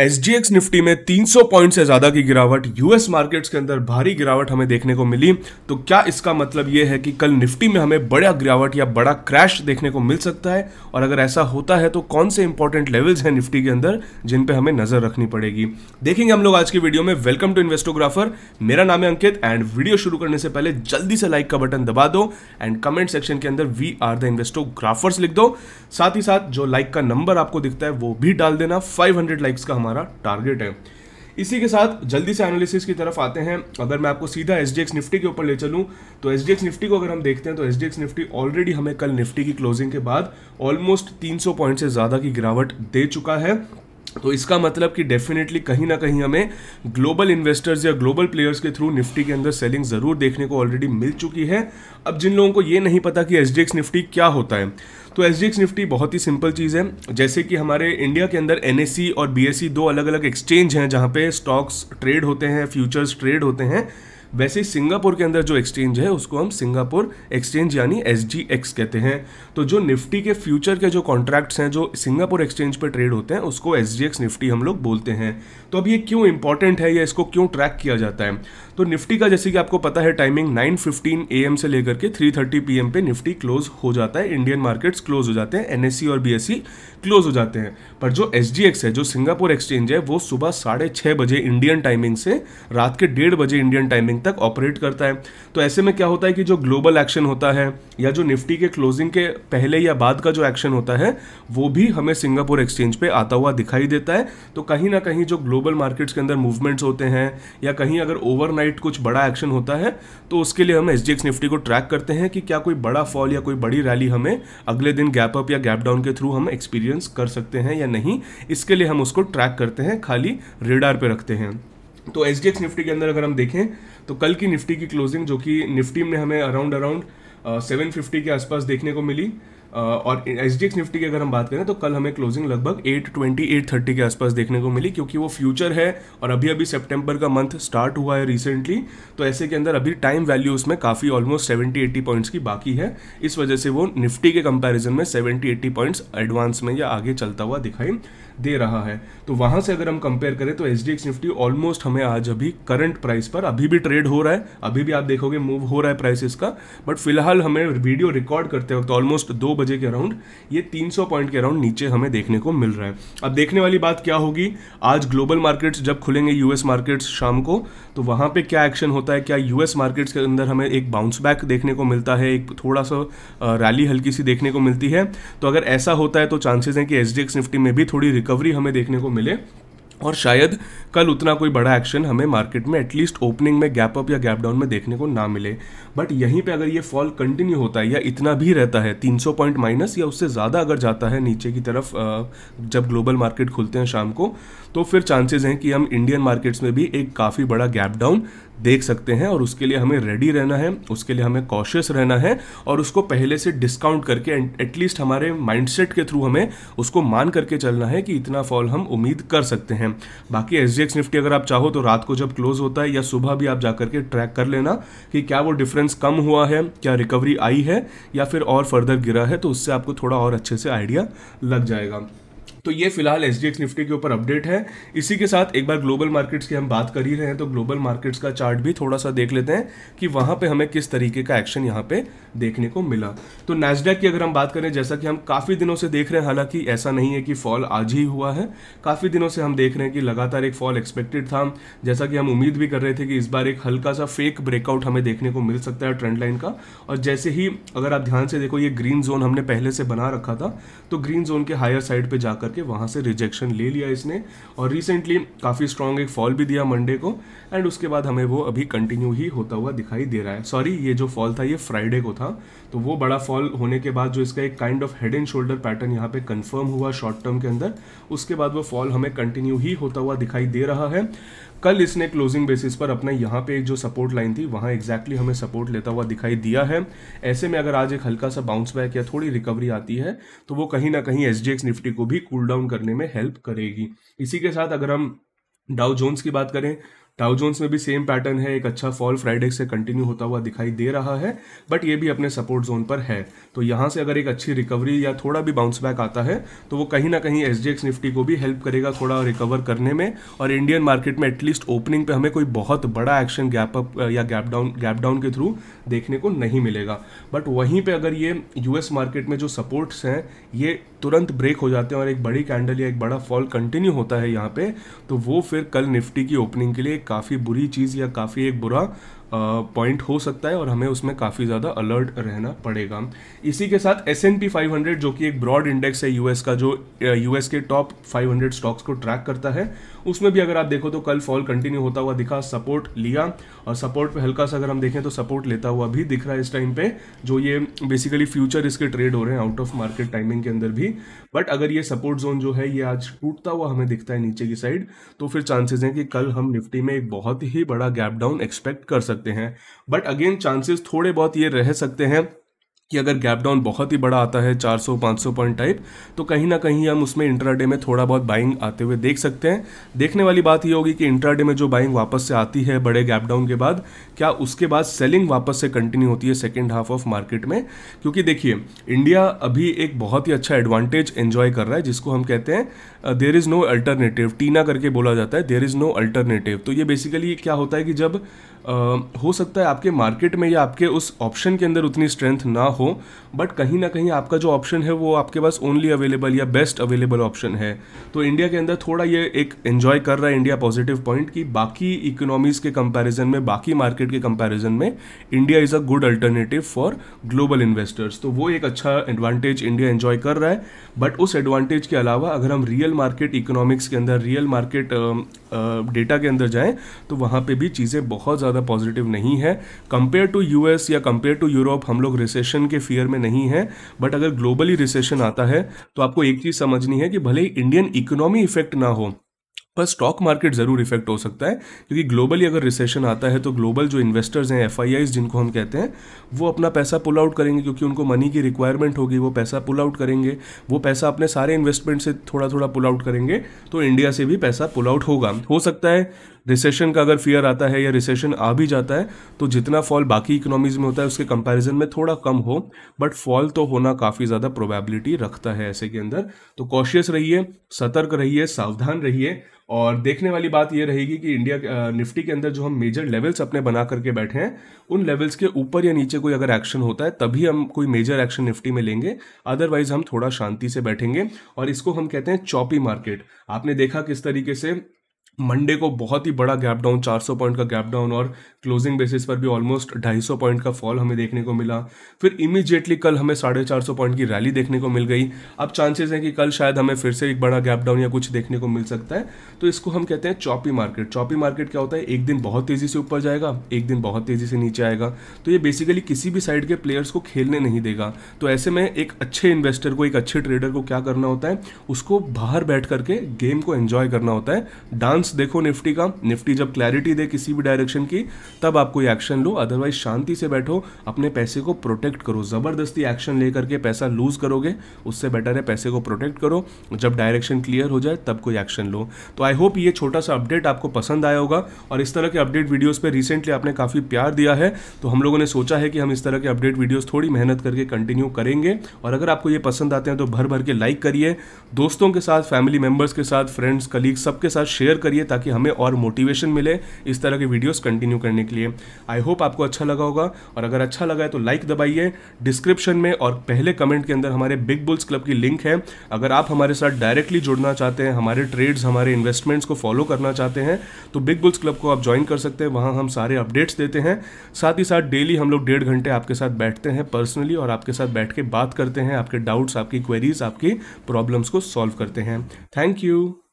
S Nifty में 300 point से ज़्यादा की गिरावट यूएस मार्केट्स के अंदर भारी गिरावट हमें देखने को मिली तो क्या इसका मतलब यह है कि कल निफ्टी में हमें बड़ा गिरावट या बड़ा क्रैश देखने को मिल सकता है और अगर ऐसा होता है तो कौन से इंपॉर्टेंट लेवल्स हैं निफ्टी के अंदर जिन पे हमें नज़र रखनी पड़ेगी देखेंगे हम लोग आज की वीडियो में वेलकम टू इन्वेस्टोग्राफर मेरा नाम है अंकित एंड वीडियो शुरू करने से पहले जल्दी से लाइक का बटन दबा दो एंड कमेंट सेक्शन के अंदर वी आर द इन्वेस्टोग्राफर्स लिख दो साथ ही साथ जो लाइक का नंबर आपको दिखता है वो भी डाल देना फाइव लाइक्स का हमारा टारगेट है इसी के साथ जल्दी से एनालिसिस की तरफ आते हैं अगर मैं आपको सीधा एस डी एक्स निफ्टी के ऊपर ले चलूँ तो एच निफ्टी को अगर हम देखते हैं तो S D X Nifty already हमें कल निफ्टी की क्लोजिंग के बाद ऑलमोस्ट 300 पॉइंट से ज़्यादा की गिरावट दे चुका है तो इसका मतलब कि डेफिनेटली कहीं ना कहीं हमें ग्लोबल इन्वेस्टर्स या ग्लोबल प्लेयर्स के थ्रू निफ्टी के अंदर सेलिंग ज़रूर देखने को ऑलरेडी मिल चुकी है अब जिन लोगों को ये नहीं पता कि एच निफ्टी क्या होता है तो एच निफ्टी बहुत ही सिंपल चीज़ है जैसे कि हमारे इंडिया के अंदर एन और बी दो अलग अलग एक्सचेंज हैं जहाँ पे स्टॉक्स ट्रेड होते हैं फ्यूचर्स ट्रेड होते हैं वैसे सिंगापुर के अंदर जो एक्सचेंज है उसको हम सिंगापुर एक्सचेंज यानी एस कहते हैं तो जो निफ्टी के फ्यूचर के जो कॉन्ट्रैक्ट्स हैं जो सिंगापुर एक्सचेंज पर ट्रेड होते हैं उसको एस निफ्टी हम लोग बोलते हैं तो अब ये क्यों इंपॉर्टेंट है या इसको क्यों ट्रैक किया जाता है तो निफ्टी का जैसे कि आपको पता है टाइमिंग 9:15 एम से लेकर के 3:30 एम पे निफ्टी क्लोज हो जाता है इंडियन मार्केट्स क्लोज हो जाते हैं एनएससी e और सी क्लोज e हो जाते हैं पर जो एस है जो सिंगापुर एक्सचेंज है वो सुबह साढ़े छः बजे इंडियन टाइमिंग से रात के डेढ़ बजे इंडियन टाइमिंग बैंक तक ऑपरेट करता है तो ऐसे में क्या होता है कि जो ग्लोबल एक्शन होता है या जो निफ्टी के क्लोजिंग के पहले या बाद का जो एक्शन होता है वो भी हमें सिंगापुर एक्सचेंज पे आता हुआ दिखाई देता है तो कहीं ना कहीं जो ग्लोबल मार्केट्स के अंदर मूवमेंट्स होते हैं या कहीं अगर ओवरनाइट कुछ बड़ा एक्शन होता है तो उसके लिए हम एसडीएक्स निफ्टी को ट्रैक करते हैं कि क्या कोई बड़ा फॉल या कोई बड़ी रैली हमें अगले दिन गैप अप या गैप डाउन के थ्रू हम एक्सपीरियंस कर सकते हैं या नहीं इसके लिए हम उसको ट्रैक करते हैं खाली रेडार पे रखते हैं तो एच डी एक्स निफ्टी के अंदर अगर हम देखें तो कल की निफ्टी की क्लोजिंग जो कि निफ्टी में हमें अराउंड अराउंड सेवन फिफ्टी के आसपास देखने को मिली uh, और एच डी एक्स निफ्टी की अगर हम बात करें तो कल हमें क्लोजिंग लगभग एट ट्वेंटी एट थर्टी के आसपास देखने को मिली क्योंकि वो फ्यूचर है और अभी अभी सितंबर का मंथ स्टार्ट हुआ है रिसेंटली तो ऐसे के अंदर अभी टाइम वैल्यू उसमें काफ़ी ऑलमोस्ट सेवेंटी एट्टी पॉइंट्स की बाकी है इस वजह से वो निफ्टी के कंपेरिजन में सेवेंटी एट्टी पॉइंट्स एडवांस में या आगे चलता हुआ दिखाई दे रहा है तो वहां से अगर हम कंपेयर करें तो एच निफ्टी ऑलमोस्ट हमें आज अभी करंट प्राइस पर अभी भी ट्रेड हो रहा है अभी भी आप देखोगे मूव हो रहा है प्राइस इसका बट फिलहाल हमें वीडियो रिकॉर्ड करते वक्त ऑलमोस्ट दो बजे के अराउंड ये 300 पॉइंट के अराउंड नीचे हमें देखने को मिल रहा है अब देखने वाली बात क्या होगी आज ग्लोबल मार्केट्स जब खुलेंगे यूएस मार्केट्स शाम को तो वहां पे क्या एक्शन होता है क्या यूएस मार्केट्स के अंदर हमें एक बाउंस बैक देखने को मिलता है एक थोड़ा सा रैली हल्की सी देखने को मिलती है तो अगर ऐसा होता है तो चांसेस हैं कि एच निफ्टी में भी थोड़ी रिकवरी हमें देखने को मिले और शायद कल उतना कोई बड़ा एक्शन हमें मार्केट में एटलीस्ट ओपनिंग में गैप अप या गैप डाउन में देखने को ना मिले बट यहीं पे अगर ये फॉल कंटिन्यू होता है या इतना भी रहता है 300 पॉइंट माइनस या उससे ज़्यादा अगर जाता है नीचे की तरफ जब ग्लोबल मार्केट खुलते हैं शाम को तो फिर चांसेस हैं कि हम इंडियन मार्केट्स में भी एक काफ़ी बड़ा गैप डाउन देख सकते हैं और उसके लिए हमें रेडी रहना है उसके लिए हमें कॉशियस रहना है और उसको पहले से डिस्काउंट करके एटलीस्ट हमारे माइंडसेट के थ्रू हमें उसको मान करके चलना है कि इतना फॉल हम उम्मीद कर सकते हैं बाकी एस निफ्टी अगर आप चाहो तो रात को जब क्लोज होता है या सुबह भी आप जा करके ट्रैक कर लेना कि क्या वो डिफरेंस रेजिस्टेंस कम हुआ है क्या रिकवरी आई है या फिर और फर्दर गिरा है तो उससे आपको थोड़ा और अच्छे से आइडिया लग जाएगा तो ये फिलहाल एस निफ्टी के ऊपर अपडेट है इसी के साथ एक बार ग्लोबल मार्केट्स की हम बात कर ही रहे हैं तो ग्लोबल मार्केट्स का चार्ट भी थोड़ा सा देख लेते हैं कि वहाँ पे हमें किस तरीके का एक्शन यहाँ पे देखने को मिला तो नैसडेक की अगर हम बात करें जैसा कि हम काफ़ी दिनों से देख रहे हैं हालांकि ऐसा नहीं है कि फॉल आज ही हुआ है काफ़ी दिनों से हम देख रहे हैं कि लगातार एक फॉल एक्सपेक्टेड था जैसा कि हम उम्मीद भी कर रहे थे कि इस बार एक हल्का सा फेक ब्रेकआउट हमें देखने को मिल सकता है ट्रेंड लाइन का और जैसे ही अगर आप ध्यान से देखो ये ग्रीन जोन हमने पहले से बना रखा था तो ग्रीन जोन के हायर साइड पर जाकर करके वहाँ से रिजेक्शन ले लिया इसने और रिसेंटली काफ़ी स्ट्रॉन्ग एक फॉल भी दिया मंडे को एंड उसके बाद हमें वो अभी कंटिन्यू ही होता हुआ दिखाई दे रहा है सॉरी ये जो फॉल था ये फ्राइडे को था तो वो बड़ा फॉल होने के बाद जो इसका एक kind of head and shoulder pattern यहाँ पे कन्फर्म हुआ शॉर्ट टर्म के अंदर उसके बाद वो फॉल हमें कंटिन्यू ही होता हुआ दिखाई दे रहा है कल इसने क्लोजिंग बेसिस पर अपना यहाँ पे जो सपोर्ट लाइन थी वहाँ एग्जैक्टली हमें सपोर्ट लेता हुआ दिखाई दिया है ऐसे में अगर आज एक हल्का सा बाउंस बैक या थोड़ी रिकवरी आती है तो वो कहीं ना कहीं एस निफ्टी को भी कूल डाउन करने में हेल्प करेगी इसी के साथ अगर हम डाउ जोन्स की बात करें टाउ जोन्स में भी सेम पैटर्न है एक अच्छा फॉल फ्राइडे से कंटिन्यू होता हुआ दिखाई दे रहा है बट ये भी अपने सपोर्ट जोन पर है तो यहाँ से अगर एक अच्छी रिकवरी या थोड़ा भी बाउंस बैक आता है तो वो कहीं ना कहीं एस निफ्टी को भी हेल्प करेगा थोड़ा रिकवर करने में और इंडियन मार्केट में एटलीस्ट ओपनिंग पे हमें कोई बहुत बड़ा एक्शन गैप अप या गैप डाउन गैप डाउन के थ्रू देखने को नहीं मिलेगा बट वहीं पर अगर ये यूएस मार्केट में जो सपोर्ट्स हैं ये तुरंत ब्रेक हो जाते हैं और एक बड़ी कैंडल या एक बड़ा फॉल कंटिन्यू होता है यहाँ पे तो वो फिर कल निफ्टी की ओपनिंग के लिए काफ़ी बुरी चीज़ या काफ़ी एक बुरा पॉइंट हो सकता है और हमें उसमें काफ़ी ज़्यादा अलर्ट रहना पड़ेगा इसी के साथ S and P five hundred जो कि एक ब्रॉड इंडेक्स है यूएस का जो यूएस के टॉप फाइव हंड्रेड स्टॉक्स को ट्रैक करता है उसमें भी अगर आप देखो तो कल फॉल कंटिन्यू होता हुआ दिखा सपोर्ट लिया और सपोर्ट पे हल्का सा अगर हम देखें तो सपोर्ट लेता हुआ भी दिख रहा है इस टाइम पे जो ये बेसिकली फ्यूचर इसके ट्रेड हो रहे हैं आउट ऑफ मार्केट टाइमिंग के अंदर भी बट अगर ये सपोर्ट जोन जो है ये आज टूटता हुआ हमें दिखता है नीचे की साइड तो फिर चांसेस हैं कि कल हम निफ्टी में एक बहुत ही बड़ा गैप डाउन एक्सपेक्ट कर सकते सकते हैं बट अगेन चांसेस थोड़े बहुत ये रह सकते हैं कि अगर गैप डाउन बहुत ही बड़ा आता है 400-500 पॉइंट टाइप तो कहीं ना कहीं हम उसमें इंट्राडे में थोड़ा बहुत बाइंग आते हुए देख सकते हैं देखने वाली बात ये होगी कि इंट्राडे में जो बाइंग वापस से आती है बड़े गैप डाउन के बाद क्या उसके बाद सेलिंग वापस से कंटिन्यू होती है सेकेंड हाफ ऑफ मार्केट में क्योंकि देखिए इंडिया अभी एक बहुत ही अच्छा एडवांटेज एन्जॉय कर रहा है जिसको हम कहते हैं there is no alternative TINA करके बोला जाता है देर इज़ नो अल्टरनेटिव तो ये बेसिकली क्या होता है कि जब हो सकता है आपके मार्केट में या आपके उस ऑप्शन के अंदर उतनी स्ट्रेंथ ना हो बट कहीं ना कहीं आपका जो ऑप्शन है वो आपके पास ओनली अवेलेबल या बेस्ट अवेलेबल ऑप्शन है तो इंडिया के अंदर थोड़ा ये एक एन्जॉय कर रहा है इंडिया पॉजिटिव पॉइंट कि बाकी इकोनॉमीज़ के कंपैरिजन में बाकी मार्केट के कंपैरिजन में India is a good alternative for global investors तो वो एक अच्छा एडवांटेज इंडिया एन्जॉय कर रहा है बट उस एडवांटेज के अलावा अगर हम रियल मार्केट इकोनॉमिक्स के अंदर रियल मार्केट डेटा के अंदर जाएँ तो वहाँ पर भी चीज़ें बहुत ज़्यादा ज़्यादा पॉजिटिव नहीं है कंपेयर टू यू या कंपेयर टू यूरोप हम लोग रिसेशन के फियर में नहीं है बट अगर ग्लोबली रिसेशन आता है तो आपको एक चीज़ समझनी है कि भले ही इंडियन इकोनॉमी इफेक्ट ना हो पर स्टॉक मार्केट ज़रूर इफेक्ट हो सकता है क्योंकि ग्लोबली अगर रिसेशन आता है तो ग्लोबल जो इन्वेस्टर्स हैं एफ जिनको हम कहते हैं वो अपना पैसा पुल आउट करेंगे क्योंकि उनको मनी की रिक्वायरमेंट होगी वो पैसा पुल आउट करेंगे वो पैसा अपने सारे इन्वेस्टमेंट से थोड़ा थोड़ा पुल आउट करेंगे तो इंडिया से भी पैसा पुल आउट होगा हो सकता है रिसेशन का अगर फियर आता है या रिसेशन आ भी जाता है तो जितना फॉल बाकी इकोनॉमीज में होता है उसके कंपैरिजन में थोड़ा कम हो बट फॉल तो होना काफ़ी ज़्यादा प्रोबेबिलिटी रखता है ऐसे के अंदर तो कॉशियस रहिए सतर्क रहिए सावधान रहिए और देखने वाली बात यह रहेगी कि इंडिया निफ्टी के अंदर जो हम मेजर लेवल्स अपने बना करके बैठे हैं उन लेवल्स के ऊपर या नीचे कोई अगर एक्शन होता है तभी हम कोई मेजर एक्शन निफ्टी में लेंगे अदरवाइज हम थोड़ा शांति से बैठेंगे और इसको हम कहते हैं चौपी मार्केट आपने देखा किस तरीके से मंडे को बहुत ही बड़ा गैप डाउन 400 पॉइंट का गैप डाउन और क्लोजिंग बेसिस पर भी ऑलमोस्ट 250 पॉइंट का फॉल हमें देखने को मिला फिर इमीजिएटली कल हमें साढ़े चार सौ पॉइंट की रैली देखने को मिल गई अब चांसेस हैं कि कल शायद हमें फिर से एक बड़ा गैप डाउन या कुछ देखने को मिल सकता है तो इसको हम कहते हैं चॉपी मार्केट चॉपी मार्केट क्या होता है एक दिन बहुत तेज़ी से ऊपर जाएगा एक दिन बहुत तेज़ी से नीचे आएगा तो ये बेसिकली किसी भी साइड के प्लेयर्स को खेलने नहीं देगा तो ऐसे में एक अच्छे इन्वेस्टर को एक अच्छे ट्रेडर को क्या करना होता है उसको बाहर बैठ करके गेम को एन्जॉय करना होता है डांस चांस देखो निफ्टी का निफ्टी जब क्लैरिटी दे किसी भी डायरेक्शन की तब आप कोई एक्शन लो अदरवाइज शांति से बैठो अपने पैसे को प्रोटेक्ट करो ज़बरदस्ती एक्शन लेकर के पैसा लूज करोगे उससे बेटर है पैसे को प्रोटेक्ट करो जब डायरेक्शन क्लियर हो जाए तब कोई एक्शन लो तो आई होप ये छोटा सा अपडेट आपको पसंद आया होगा और इस तरह के अपडेट वीडियोज़ पर रिसेंटली आपने काफ़ी प्यार दिया है तो हम लोगों ने सोचा है कि हम इस तरह के अपडेट वीडियोज़ थोड़ी मेहनत करके कंटिन्यू करेंगे और अगर आपको ये पसंद आते हैं तो भर भर के लाइक करिए दोस्तों के साथ फैमिली मेंबर्स के साथ फ्रेंड्स कलीग सबके साथ शेयर करिए करिए ताकि हमें और मोटिवेशन मिले इस तरह के वीडियोस कंटिन्यू करने के लिए आई होप आपको अच्छा लगा होगा और अगर अच्छा लगा है तो लाइक दबाइए डिस्क्रिप्शन में और पहले कमेंट के अंदर हमारे बिग बुल्स क्लब की लिंक है अगर आप हमारे साथ डायरेक्टली जुड़ना चाहते हैं हमारे ट्रेड्स हमारे इन्वेस्टमेंट्स को फॉलो करना चाहते हैं तो बिग बुल्स क्लब को आप ज्वाइन कर सकते हैं वहाँ हम सारे अपडेट्स देते हैं साथ ही साथ डेली हम लोग डेढ़ घंटे आपके साथ बैठते हैं पर्सनली और आपके साथ बैठ के बात करते हैं आपके डाउट्स आपकी क्वेरीज आपकी प्रॉब्लम्स को सॉल्व करते हैं थैंक यू